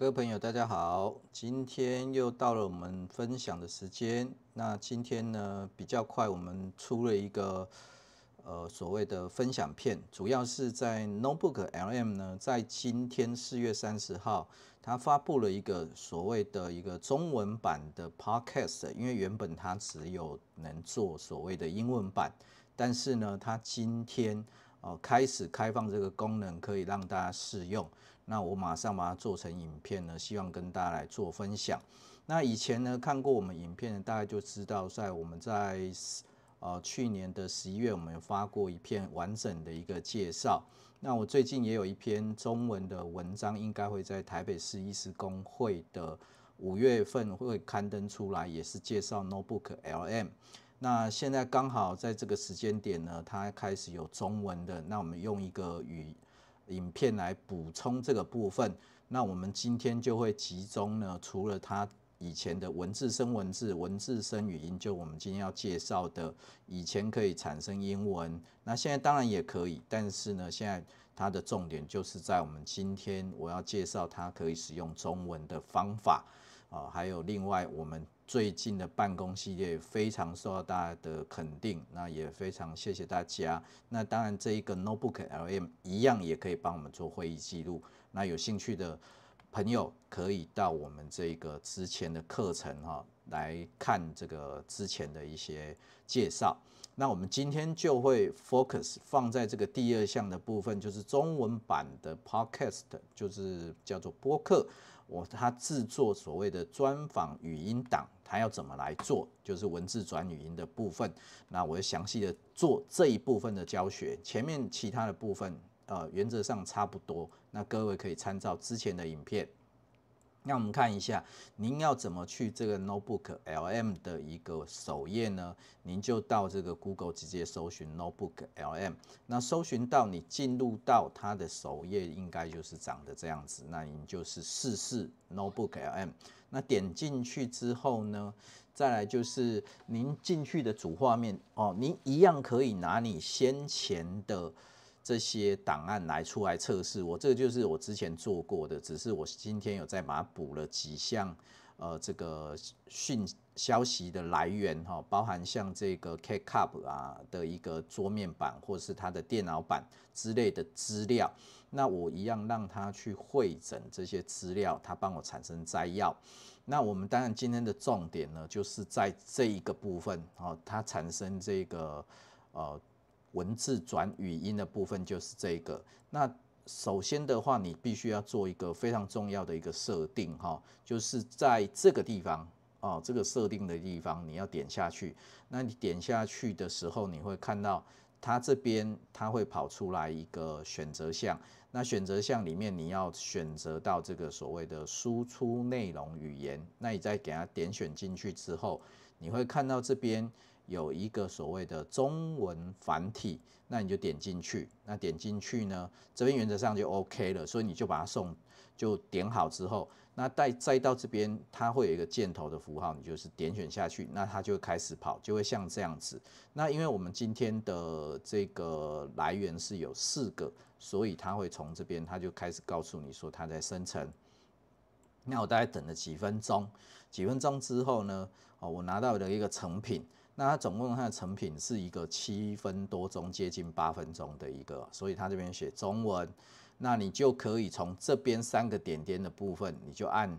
各位朋友，大家好！今天又到了我们分享的时间。那今天呢，比较快，我们出了一个呃所谓的分享片，主要是在 Notebook LM 呢，在今天四月三十号，它发布了一个所谓的一个中文版的 podcast。因为原本它只有能做所谓的英文版，但是呢，它今天哦开始开放这个功能，可以让大家试用。那我马上把它做成影片呢，希望跟大家来做分享。那以前呢看过我们影片，大家就知道，在我们在呃去年的十一月，我们发过一篇完整的一个介绍。那我最近也有一篇中文的文章，应该会在台北市医师工会的五月份会刊登出来，也是介绍 Notebook LM。那现在刚好在这个时间点呢，它开始有中文的，那我们用一个语。影片来补充这个部分。那我们今天就会集中呢，除了它以前的文字生文字、文字生语音，就我们今天要介绍的，以前可以产生英文，那现在当然也可以。但是呢，现在它的重点就是在我们今天我要介绍它可以使用中文的方法。啊，还有另外，我们最近的办公系列非常受到大家的肯定，那也非常谢谢大家。那当然，这一个 notebook LM 一样也可以帮我们做会议记录。那有兴趣的朋友可以到我们这一个之前的课程哈来看这个之前的一些介绍。那我们今天就会 focus 放在这个第二项的部分，就是中文版的 podcast，就是叫做播客。我他制作所谓的专访语音档，他要怎么来做？就是文字转语音的部分，那我就详细的做这一部分的教学。前面其他的部分，呃，原则上差不多，那各位可以参照之前的影片。那我们看一下，您要怎么去这个 Notebook LM 的一个首页呢？您就到这个 Google 直接搜寻 Notebook LM，那搜寻到你进入到它的首页，应该就是长的这样子。那您就是试试 Notebook LM。那点进去之后呢，再来就是您进去的主画面哦，您一样可以拿你先前的。这些档案来出来测试，我这个就是我之前做过的，只是我今天有在把它补了几项，呃，这个讯消息的来源哈，包含像这个 K Cup 啊的一个桌面版或是它的电脑版之类的资料，那我一样让它去会整这些资料，它帮我产生摘要。那我们当然今天的重点呢，就是在这一个部分哦，它产生这个呃。文字转语音的部分就是这个。那首先的话，你必须要做一个非常重要的一个设定，哈，就是在这个地方哦，这个设定的地方你要点下去。那你点下去的时候，你会看到它这边它会跑出来一个选择项。那选择项里面你要选择到这个所谓的输出内容语言。那你再给它点选进去之后，你会看到这边。有一个所谓的中文繁体，那你就点进去，那点进去呢，这边原则上就 OK 了，所以你就把它送，就点好之后，那再再到这边，它会有一个箭头的符号，你就是点选下去，那它就会开始跑，就会像这样子。那因为我们今天的这个来源是有四个，所以它会从这边，它就开始告诉你说它在生成。那我大概等了几分钟，几分钟之后呢，哦，我拿到了一个成品。那它总共它的成品是一个七分多钟，接近八分钟的一个，所以它这边写中文，那你就可以从这边三个点点的部分，你就按，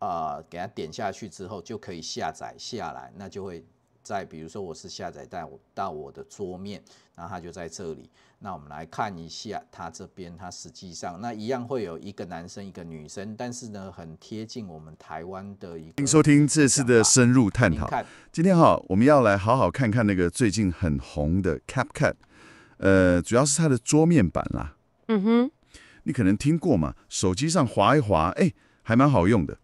呃，给它点下去之后，就可以下载下来，那就会。在比如说，我是下载到到我的桌面，然它就在这里。那我们来看一下它这边，它实际上那一样会有一个男生一个女生，但是呢，很贴近我们台湾的一。欢收听这次的深入探讨。今天哈，我们要来好好看看那个最近很红的 CapCut，呃，主要是它的桌面版啦。嗯哼，你可能听过嘛，手机上滑一滑，哎，还蛮好用的。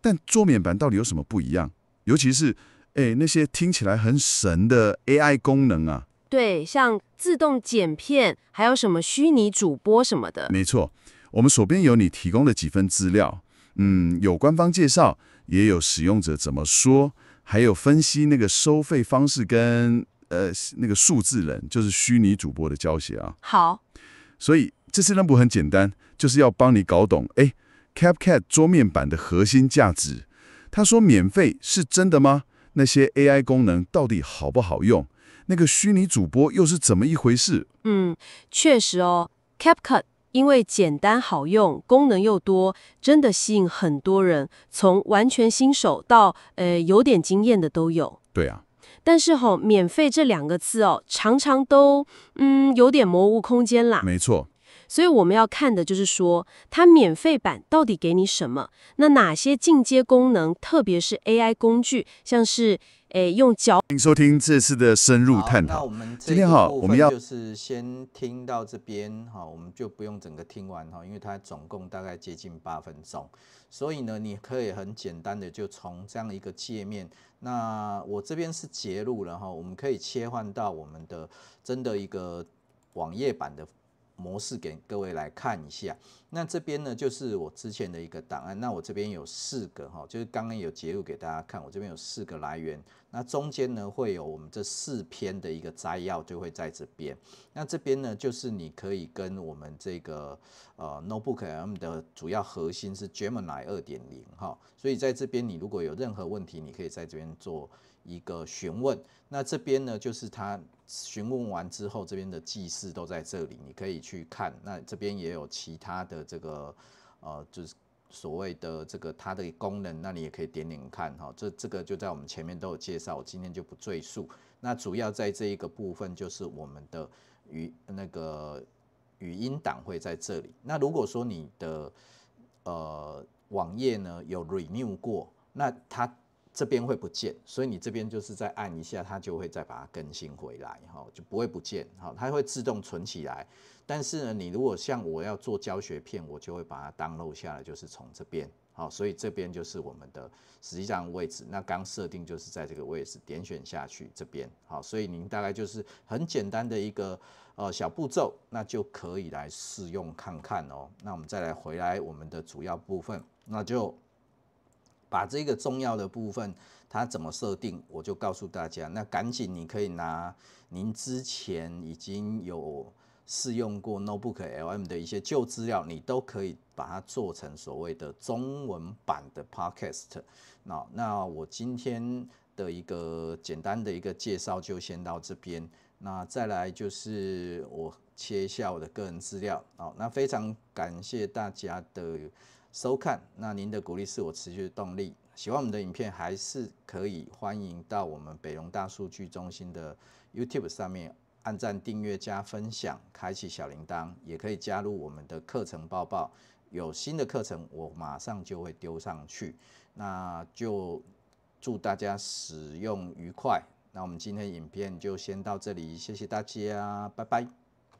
但桌面版到底有什么不一样？尤其是。哎，那些听起来很神的 AI 功能啊，对，像自动剪片，还有什么虚拟主播什么的。没错，我们手边有你提供的几份资料，嗯，有官方介绍，也有使用者怎么说，还有分析那个收费方式跟呃那个数字人，就是虚拟主播的交学啊。好，所以这次任务很简单，就是要帮你搞懂哎 CapCut 桌面版的核心价值。他说免费是真的吗？那些 AI 功能到底好不好用？那个虚拟主播又是怎么一回事？嗯，确实哦，CapCut 因为简单好用，功能又多，真的吸引很多人，从完全新手到呃有点经验的都有。对啊，但是吼免费这两个字哦，常常都嗯有点模糊空间啦。没错。所以我们要看的就是说，它免费版到底给你什么？那哪些进阶功能，特别是 AI 工具，像是诶用脚。欢迎收听这次的深入探讨。那我们今天哈，我们要就是先听到这边哈，我们就不用整个听完哈，因为它总共大概接近八分钟。所以呢，你可以很简单的就从这样一个界面，那我这边是截录，了哈，我们可以切换到我们的真的一个网页版的。模式给各位来看一下，那这边呢就是我之前的一个档案，那我这边有四个哈，就是刚刚有截录给大家看，我这边有四个来源，那中间呢会有我们这四篇的一个摘要就会在这边，那这边呢就是你可以跟我们这个呃 notebook M 的主要核心是 Gemini 二点零哈，所以在这边你如果有任何问题，你可以在这边做。一个询问，那这边呢就是他询问完之后，这边的记事都在这里，你可以去看。那这边也有其他的这个，呃，就是所谓的这个它的功能，那你也可以点点看哈。这这个就在我们前面都有介绍，我今天就不赘述。那主要在这一个部分，就是我们的语那个语音档会在这里。那如果说你的呃网页呢有 renew 过，那它这边会不见，所以你这边就是再按一下，它就会再把它更新回来，哈，就不会不见，哈，它会自动存起来。但是呢，你如果像我要做教学片，我就会把它当 d 下来，就是从这边，好，所以这边就是我们的实际上位置。那刚设定就是在这个位置，点选下去这边，好，所以您大概就是很简单的一个呃小步骤，那就可以来试用看看哦。那我们再来回来我们的主要部分，那就。把这个重要的部分，它怎么设定，我就告诉大家。那赶紧，你可以拿您之前已经有试用过 Notebook LM 的一些旧资料，你都可以把它做成所谓的中文版的 podcast。那那我今天的一个简单的一个介绍就先到这边。那再来就是我切一下我的个人资料。好，那非常感谢大家的。收看，那您的鼓励是我持续的动力。喜欢我们的影片，还是可以欢迎到我们北龙大数据中心的 YouTube 上面按赞、订阅、加分享、开启小铃铛，也可以加入我们的课程报报。有新的课程，我马上就会丢上去。那就祝大家使用愉快。那我们今天的影片就先到这里，谢谢大家，拜拜。